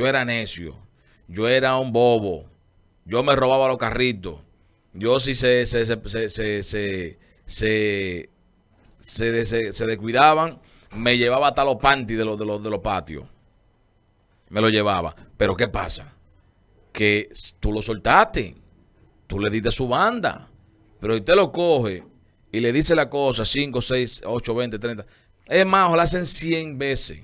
Yo era necio. Yo era un bobo. Yo me robaba los carritos. Yo sí se, se, se, descuidaban. Me llevaba hasta los panties de los, de, los, de los patios. Me lo llevaba. Pero ¿qué pasa? Que tú lo soltaste. Tú le diste su banda. Pero usted lo coge y le dice la cosa 5, 6, 8, 20, 30. Es más, o la hacen 100 veces.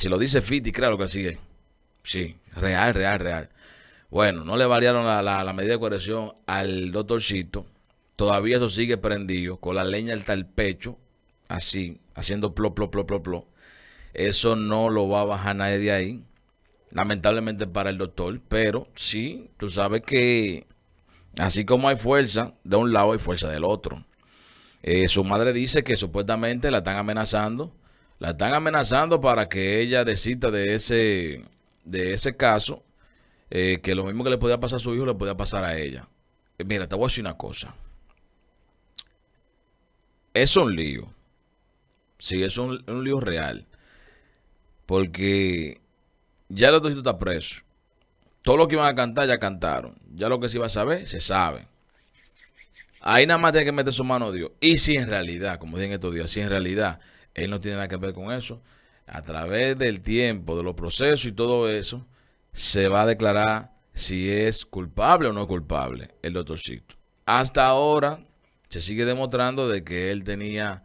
si lo dice Fiti, claro que así es. Sí, real, real, real. Bueno, no le variaron la, la, medida de coerción al doctorcito. Todavía eso sigue prendido, con la leña hasta el pecho, así, haciendo plop, plop, plop, plop, Eso no lo va a bajar nadie de ahí, lamentablemente para el doctor, pero sí, tú sabes que así como hay fuerza de un lado, hay fuerza del otro. Eh, su madre dice que supuestamente la están amenazando la están amenazando para que ella desista de ese, de ese caso, eh, que lo mismo que le podía pasar a su hijo, le podía pasar a ella. Eh, mira, te voy a decir una cosa. Es un lío. Sí, es un, lío real. Porque ya el está preso. Todo lo que iban a cantar ya cantaron. Ya lo que se iba a saber, se sabe. Ahí nada más tiene que meter su mano a Dios. Y si en realidad, como dicen estos días, si en realidad él no tiene nada que ver con eso. A través del tiempo, de los procesos y todo eso, se va a declarar si es culpable o no culpable el doctorcito. Hasta ahora se sigue demostrando de que él tenía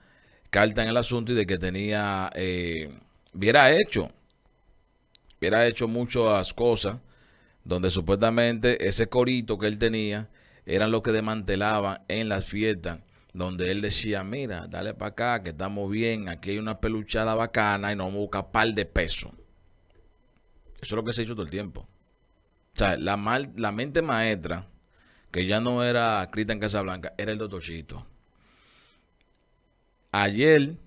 carta en el asunto y de que tenía, eh, hubiera hecho, hubiera hecho muchas cosas donde supuestamente ese corito que él tenía eran los que desmantelaban en las fiestas donde él decía, mira, dale para acá, que estamos bien, aquí hay una peluchada bacana y no vamos a buscar par de peso Eso es lo que se ha hecho todo el tiempo. O sea, la, la mente maestra, que ya no era escrita en Casablanca, era el doctorcito. Ayer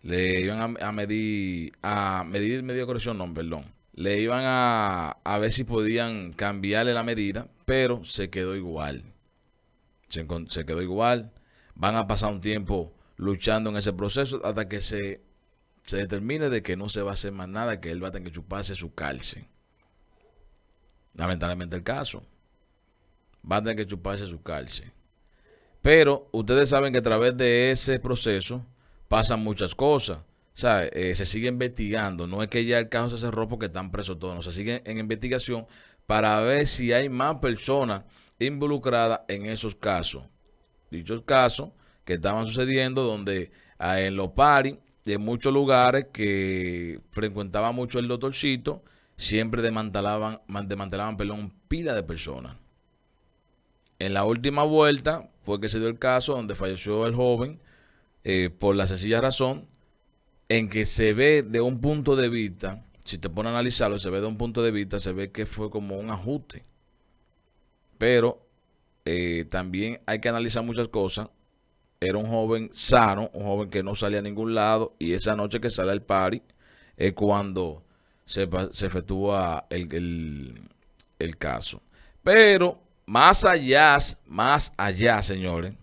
le iban a, medir, a medir medio corrección, no, perdón. Le iban a, a ver si podían cambiarle la medida, pero se quedó igual. se quedó igual van a pasar un tiempo luchando en ese proceso hasta que se, determine de que no se va a hacer más nada, que él va a tener que chuparse su cárcel. Lamentablemente el caso. Va a tener que chuparse su cárcel. Pero ustedes saben que a través de ese proceso pasan muchas cosas. O sea, eh, se sigue investigando. No es que ya el caso se cerró porque están presos todos. se sigue en investigación para ver si hay más personas involucradas en esos casos dichos casos que estaban sucediendo donde ah, en los paris de muchos lugares que frecuentaba mucho el doctorcito, siempre desmantelaban, desmantelaban pila de personas. En la última vuelta fue que se dio el caso donde falleció el joven eh, por la sencilla razón en que se ve de un punto de vista, si te pone a analizarlo, se ve de un punto de vista, se ve que fue como un ajuste. Pero eh, también hay que analizar muchas cosas. Era un joven sano, un joven que no salía a ningún lado y esa noche que sale al party es cuando se, efectúa el, caso. Pero más allá, más allá, señores,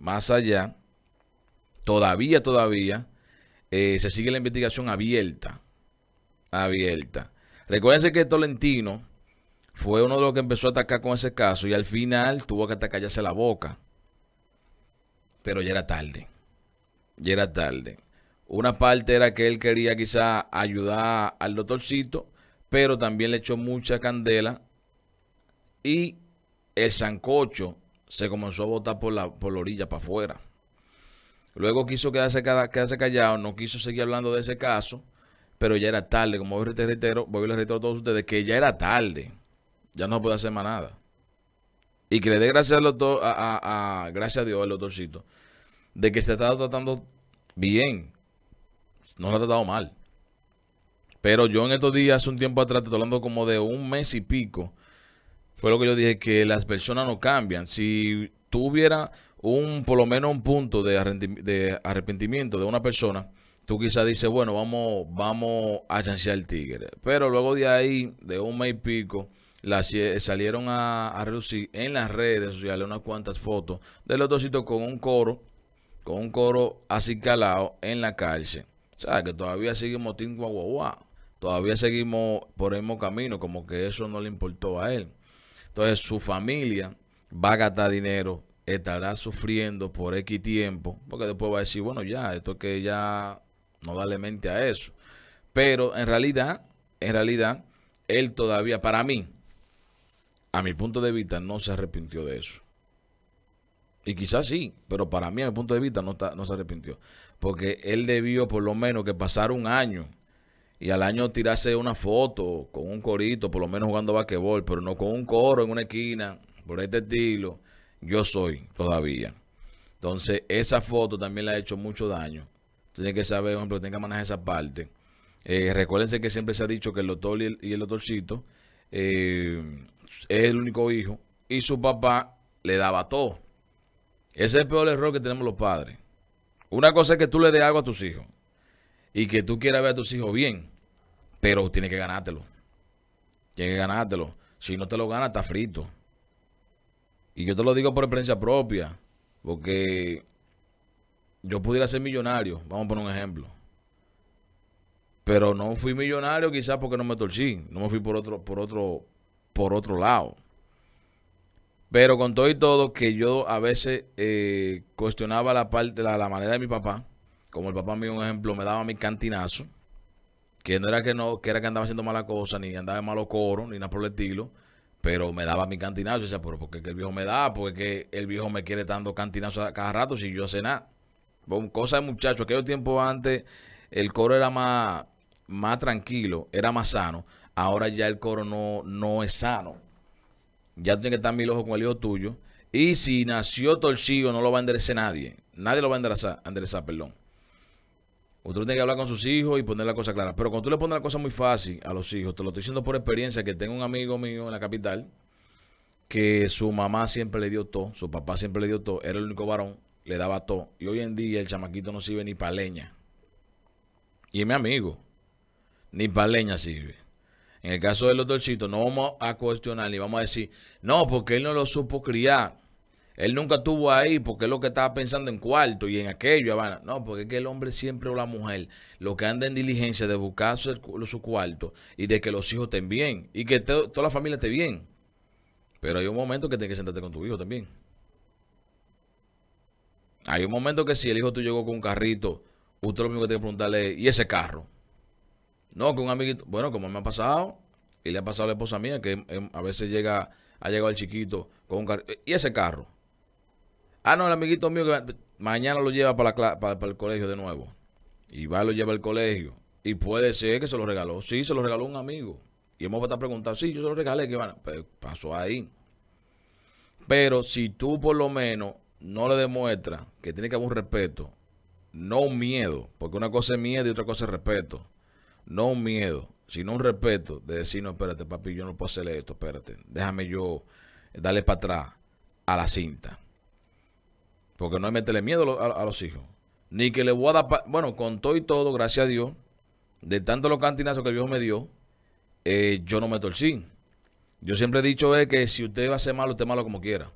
más allá, todavía, todavía, eh, se sigue la investigación abierta. Abierta. Recuérdense que Tolentino fue uno de los que empezó a atacar con ese caso y al final tuvo que hasta la boca. Pero ya era tarde. Ya era tarde. Una parte era que él quería quizá ayudar al doctorcito, pero también le echó mucha candela y el sancocho se comenzó a botar por la, por orilla para afuera. Luego quiso quedarse, callado, no quiso seguir hablando de ese caso, pero ya era tarde. Como voy reitero, voy a reiterar a todos ustedes que ya era tarde ya no puede hacer más nada. Y que le dé gracias a gracias a Dios, el doctorcito, de que se ha estado tratando bien. No lo ha tratado mal. Pero yo en estos días, hace un tiempo atrás, estoy hablando como de un mes y pico, fue lo que yo dije, que las personas no cambian. Si tuviera un, por lo menos un punto de, arrepentimiento de una persona, tú quizás dices, bueno, vamos, vamos a chancear el tigre. Pero luego de ahí, de un mes y pico, eh, salieron a, reducir en las redes sociales unas cuantas fotos de los dositos con un coro, con un coro acicalado en la cárcel. O sea, que todavía seguimos Todavía seguimos por el mismo camino, como que eso no le importó a él. Entonces, su familia va a gastar dinero, estará sufriendo por X tiempo, porque después va a decir, bueno, ya, esto que ya no dale mente a eso. Pero en realidad, en realidad, él todavía, para mí, a mi punto de vista, no se arrepintió de eso. Y quizás sí, pero para mí, a mi punto de vista, no, está, no se arrepintió. Porque él debió por lo menos que pasar un año y al año tirarse una foto con un corito, por lo menos jugando basquetbol, pero no con un coro en una esquina, por este estilo. Yo soy todavía. Entonces, esa foto también le ha hecho mucho daño. Tiene que saber, por ejemplo, tenga que manejar esa parte. Eh, recuérdense que siempre se ha dicho que el doctor y el, y eh, es el único hijo y su papá le daba todo. Ese es el peor error que tenemos los padres. Una cosa es que tú le des algo a tus hijos y que tú quieras ver a tus hijos bien, pero tienes que ganártelo. Tienes que ganártelo. Si no te lo ganas, está frito. Y yo te lo digo por experiencia propia, porque yo pudiera ser millonario, vamos a poner un ejemplo. Pero no fui millonario quizás porque no me torcí, no me fui por otro, por otro, por otro lado. Pero con todo y todo, que yo a veces eh, cuestionaba la, parte, la, manera de mi papá, como el papá mío, un ejemplo, me daba mi cantinazo, que no era que no, que era que andaba haciendo mala cosa, ni andaba en malo coro, ni nada por el estilo, pero me daba mi cantinazo, o sea, pero porque el viejo me da, porque el viejo me quiere dando cantinazo cada rato si yo hace nada. cosa de muchachos, aquellos tiempos antes el coro era más, más tranquilo, era más sano ahora ya el coro no, es sano. Ya tiene tienes que estar mil ojos con el hijo tuyo. Y si nació torcido, no lo va a enderezar nadie. Nadie lo va a enderezar, enderezar perdón. Usted tiene que hablar con sus hijos y poner la cosa clara. Pero cuando tú le pones la cosa muy fácil a los hijos, te lo estoy diciendo por experiencia, que tengo un amigo mío en la capital, que su mamá siempre le dio todo, su papá siempre le dio todo, era el único varón, le daba todo. Y hoy en día el chamaquito no sirve ni para leña. Y es mi amigo, ni para leña sirve. En el caso del los dolcitos, no vamos a cuestionar Ni vamos a decir, no, porque él no lo supo criar. Él nunca estuvo ahí porque es lo que estaba pensando en cuarto y en aquello, Habana. No, porque es que el hombre siempre o la mujer, lo que anda en diligencia de buscar su, cuarto y de que los hijos estén bien y que toda la familia esté bien. Pero hay un momento que tienes que sentarte con tu hijo también. Hay un momento que si el hijo tú llegó con un carrito, usted lo único que tiene que preguntarle, ¿y ese carro? No, que un amiguito, bueno, como me ha pasado, y le ha pasado a la esposa mía, que em, a veces llega, ha llegado el chiquito con un carro. ¿Y ese carro? Ah, no, el amiguito mío que mañana lo lleva para, la, para, el colegio de nuevo. Y va lo lleva al colegio. Y puede ser que se lo regaló. Sí, se lo regaló un amigo. Y hemos a preguntar, sí, yo se lo regalé, que van, pues, pasó ahí. Pero si tú por lo menos no le demuestras que tiene que haber un respeto, no un miedo, porque una cosa es miedo y otra cosa es respeto no un miedo, sino un respeto de decir, no, espérate, papi, yo no puedo hacerle esto, espérate, déjame yo darle para atrás a la cinta. Porque no hay meterle miedo a, los hijos. Ni que le voy a dar, bueno, con todo y todo, gracias a Dios, de tanto los cantinazos que el viejo me dio, eh, yo no meto el torcí. Yo siempre he dicho eh, que si usted va a ser malo, usted malo como quiera.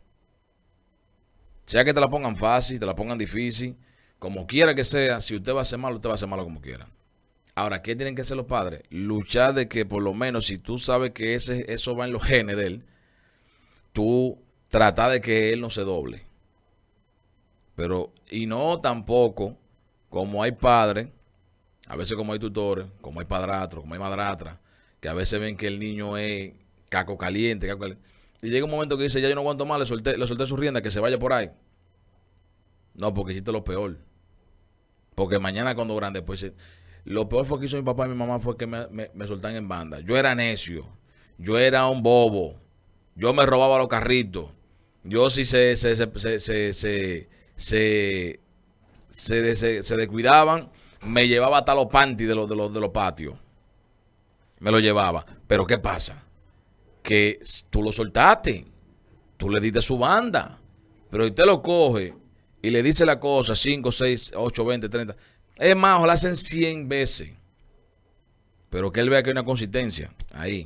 Sea que te la pongan fácil, te la pongan difícil, como quiera que sea, si usted va a ser malo, usted va a ser malo como quiera. Ahora, ¿qué tienen que hacer los padres? Luchar de que por lo menos si tú sabes que ese, eso va en los genes de él, tú trata de que él no se doble. Pero, y no tampoco, como hay padres, a veces como hay tutores, como hay padrastros, como hay madrastras, que a veces ven que el niño es caco caliente, Y llega un momento que dice, ya yo no aguanto más, le solté, le su rienda, que se vaya por ahí. No, porque hiciste lo peor. Porque mañana cuando grande, pues lo peor fue que hizo mi papá y mi mamá fue que me, me, en banda. Yo era necio. Yo era un bobo. Yo me robaba los carritos. Yo sí se, se, se, descuidaban. Me llevaba hasta los panties de los, de los, de los patios. Me lo llevaba. Pero ¿qué pasa? Que tú lo soltaste. Tú le diste su banda. Pero usted lo coge y le dice la cosa 5, 6, 8, 20, 30. Es más, o la hacen 100 veces. Pero que él vea que hay una consistencia ahí.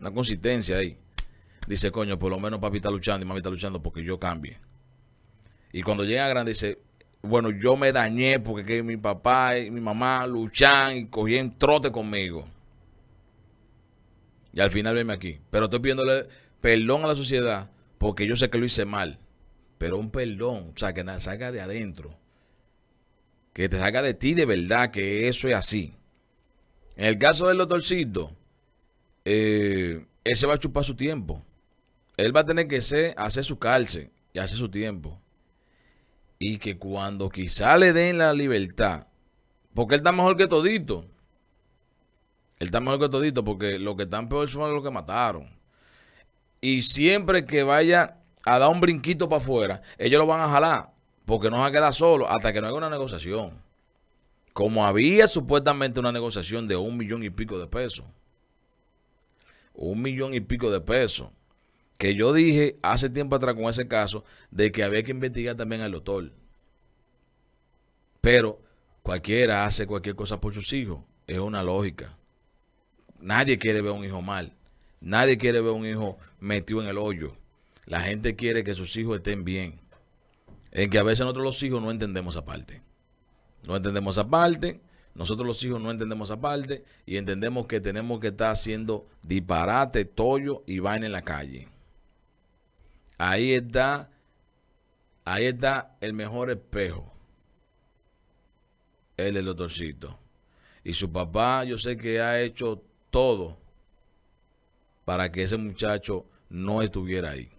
Una consistencia ahí. Dice, coño, por lo menos papi está luchando y mami está luchando porque yo cambie. Y cuando llega grande dice, bueno, yo me dañé porque mi papá y mi mamá luchan y cogían trote conmigo. Y al final venme aquí. Pero estoy pidiéndole perdón a la sociedad porque yo sé que lo hice mal. Pero un perdón, o sea, que nada salga de adentro que te saca de ti de verdad que eso es así. En el caso del doctorcito, eh, ese va a chupar su tiempo. Él va a tener que hacer su calce y hacer su tiempo. Y que cuando quizá le den la libertad, porque él está mejor que todito. Él está mejor que todito porque los que están peor son los que mataron. Y siempre que vaya a dar un brinquito para afuera, ellos lo van a jalar. Porque nos va a solo hasta que no haya una negociación. Como había supuestamente una negociación de un millón y pico de pesos. Un millón y pico de pesos. Que yo dije hace tiempo atrás con ese caso de que había que investigar también al doctor. Pero cualquiera hace cualquier cosa por sus hijos. Es una lógica. Nadie quiere ver a un hijo mal. Nadie quiere ver a un hijo metido en el hoyo. La gente quiere que sus hijos estén bien en que a veces nosotros los hijos no entendemos aparte. No entendemos aparte, nosotros los hijos no entendemos aparte y entendemos que tenemos que estar haciendo disparate, tollo y vaina en la calle. Ahí está, ahí está el mejor espejo. Él es el doctorcito. Y su papá, yo sé que ha hecho todo para que ese muchacho no estuviera ahí.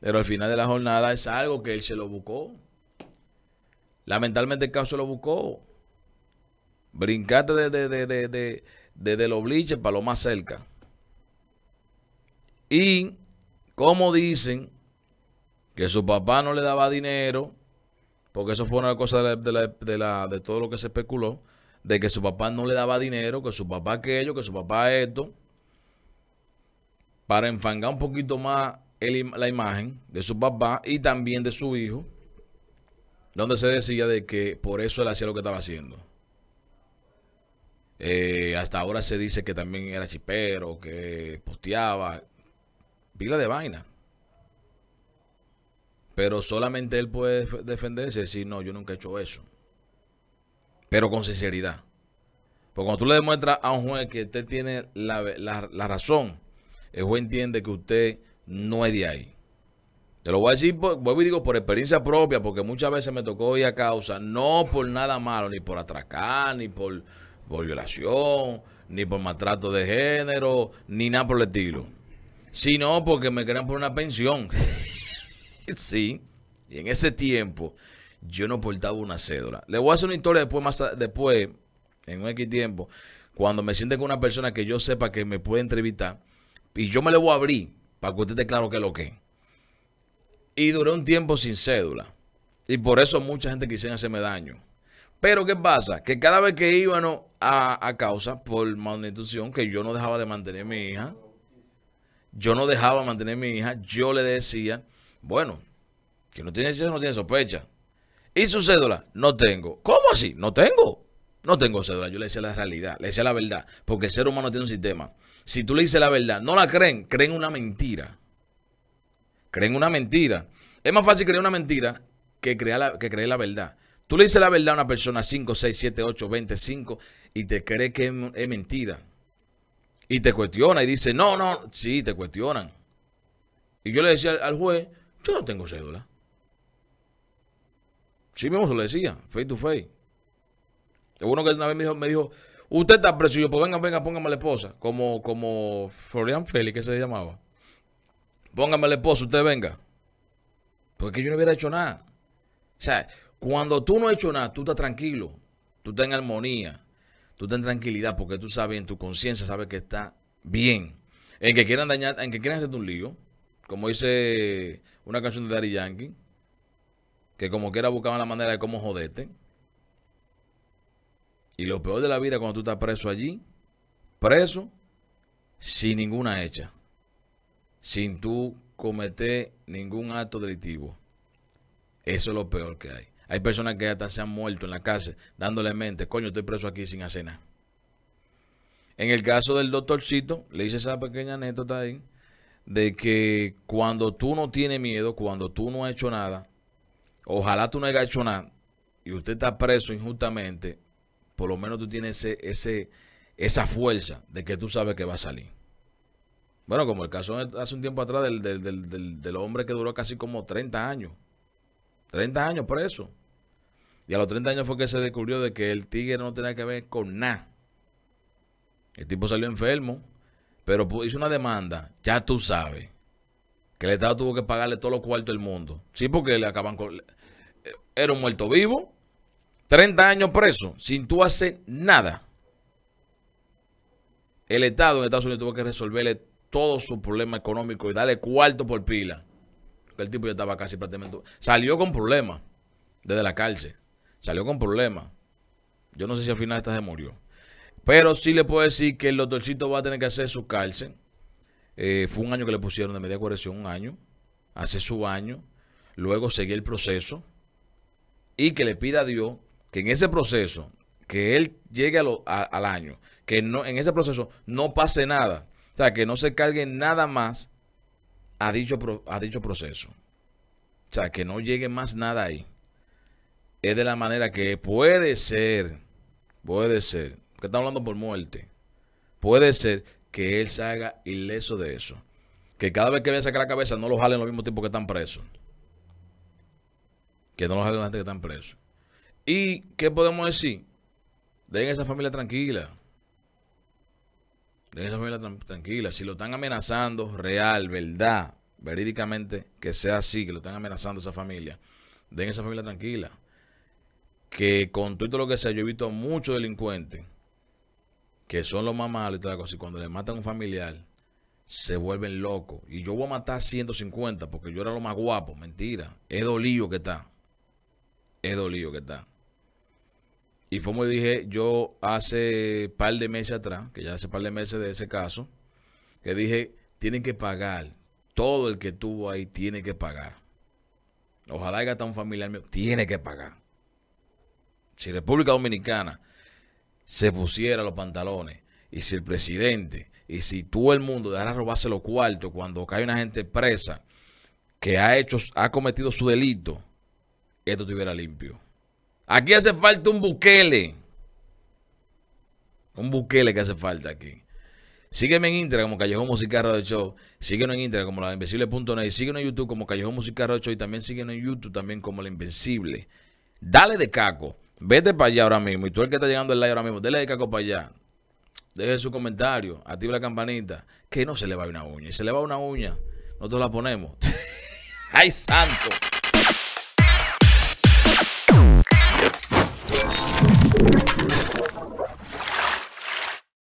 Pero al final de la jornada es algo que él se lo buscó. Lamentablemente el caso se lo buscó. Brincate de, de, de, de, de los bliches para lo más cerca. Y como dicen que su papá no le daba dinero, porque eso fue una cosa de, de, todo lo que se especuló, de que su papá no le daba dinero, que su papá aquello, que su papá esto, para enfangar un poquito más la imagen de su papá y también de su hijo, donde se decía de que por eso él hacía lo que estaba haciendo. Eh, hasta ahora se dice que también era chipero, que posteaba, pila de vaina. Pero solamente él puede defenderse y decir, no, yo nunca he hecho eso. Pero con sinceridad. Porque cuando tú le demuestras a un juez que usted tiene la, la razón, el juez entiende que usted no es de ahí. Te lo voy a decir, por, digo, por experiencia propia, porque muchas veces me tocó ir a causa, no por nada malo, ni por atracar, ni por, violación, ni por maltrato de género, ni nada por el estilo. Sino porque me querían por una pensión. sí, y en ese tiempo yo no portaba una cédula. Le voy a hacer una historia después, después, en un X tiempo, cuando me siente con una persona que yo sepa que me puede entrevistar, y yo me le voy a abrir para que usted esté claro que es lo que. Y duré un tiempo sin cédula. Y por eso mucha gente quisiera hacerme daño. Pero ¿qué pasa? Que cada vez que íbamos a, causa por malnutrición, que yo no dejaba de mantener a mi hija, yo no dejaba de mantener a mi hija, yo le decía, bueno, que no tiene no tiene sospecha. ¿Y su cédula? No tengo. ¿Cómo así? No tengo. No tengo cédula. Yo le decía la realidad, le decía la verdad, porque el ser humano tiene un sistema si tú le dices la verdad, no la creen, creen una mentira. Creen una mentira. Es más fácil creer una mentira que creer la, verdad. Tú le dices la verdad a una persona 5, 6, 7, 8, 25 y te cree que es, mentira. Y te cuestiona y dice, no, no, sí, te cuestionan. Y yo le decía al, juez, yo no tengo cédula. Sí mismo se lo decía, face to face. Es uno que una vez me dijo Usted está preso. pues venga, venga, póngame la esposa. Como, como Florian Félix, que se llamaba. Póngame la esposa, usted venga. Porque yo no hubiera hecho nada. O sea, cuando tú no has hecho nada, tú estás tranquilo. Tú estás en armonía. Tú estás en tranquilidad porque tú sabes, en tu conciencia sabes que está bien. En que quieran dañar, en que quieran hacerte un lío. Como dice una canción de Daddy Yankee. Que como quiera buscaban la manera de cómo joderte. Y lo peor de la vida cuando tú estás preso allí, preso, sin ninguna hecha, sin tú cometer ningún acto delictivo. Eso es lo peor que hay. Hay personas que hasta se han muerto en la cárcel dándole mente, coño, estoy preso aquí sin hacer nada. En el caso del doctorcito, le hice esa pequeña anécdota ahí, de que cuando tú no tienes miedo, cuando tú no has hecho nada, ojalá tú no hayas hecho nada, y usted está preso injustamente, por lo menos tú tienes ese, esa fuerza de que tú sabes que va a salir. Bueno, como el caso hace un tiempo atrás del, del, del, del hombre que duró casi como 30 años. 30 años preso. Y a los 30 años fue que se descubrió de que el tigre no tenía que ver con nada. El tipo salió enfermo, pero hizo una demanda, ya tú sabes, que el Estado tuvo que pagarle todos los cuartos del mundo. Sí, porque le acaban con... Eh, era un muerto vivo, 30 años preso sin tú hacer nada. El Estado en Estados Unidos tuvo que resolverle todo su problema económico y darle cuarto por pila. el tipo ya estaba casi prácticamente. Salió con problemas desde la cárcel. Salió con problemas. Yo no sé si al final esta se murió. Pero sí le puedo decir que el doctorcito va a tener que hacer su cárcel. Eh, fue un año que le pusieron de media corrección, un año. Hace su año. Luego seguir el proceso. Y que le pida a Dios que en ese proceso, que él llegue al año, que no, en ese proceso no pase nada, o sea, que no se cargue nada más a dicho, dicho proceso. O sea, que no llegue más nada ahí. Es de la manera que puede ser, puede ser, que estamos hablando por muerte, puede ser que él se haga ileso de eso. Que cada vez que le a sacar la cabeza no lo jalen al mismo tiempo que están presos. Que no lo jalen antes que están presos. ¿Y qué podemos decir? Den esa familia tranquila. Den esa familia tranquila. Si lo están amenazando, real, verdad, verídicamente, que sea así, que lo están amenazando esa familia. Den esa familia tranquila. Que con todo lo que sea, yo he visto a muchos delincuentes que son los más malos y toda cosa. Y cuando le matan a un familiar, se vuelven locos. Y yo voy a matar a 150 porque yo era lo más guapo. Mentira. Es dolío que está. Es dolío que está. Y como dije yo hace par de meses atrás, que ya hace par de meses de ese caso, que dije, tienen que pagar. Todo el que estuvo ahí tiene que pagar. Ojalá haya un familiar mío. Tiene que pagar. Si República Dominicana se pusiera los pantalones y si el presidente y si todo el mundo dejara robarse los cuartos cuando cae una gente presa que ha hecho, ha cometido su delito, esto estuviera limpio. Aquí hace falta un buquele. Un buquele que hace falta aquí. Sígueme en Instagram como Callejón Musical Radio Show. en Instagram como La Invencible.net. Síguenos en YouTube como Callejón Musical Radio Y también síguenos en YouTube también como La Invencible. Dale de caco. Vete para allá ahora mismo. Y tú el que está llegando el live ahora mismo, dale de caco para allá. Deje su comentario. Activa la campanita. Que no se le va una uña. Y se le va una uña. Nosotros la ponemos. ¡Ay, santo!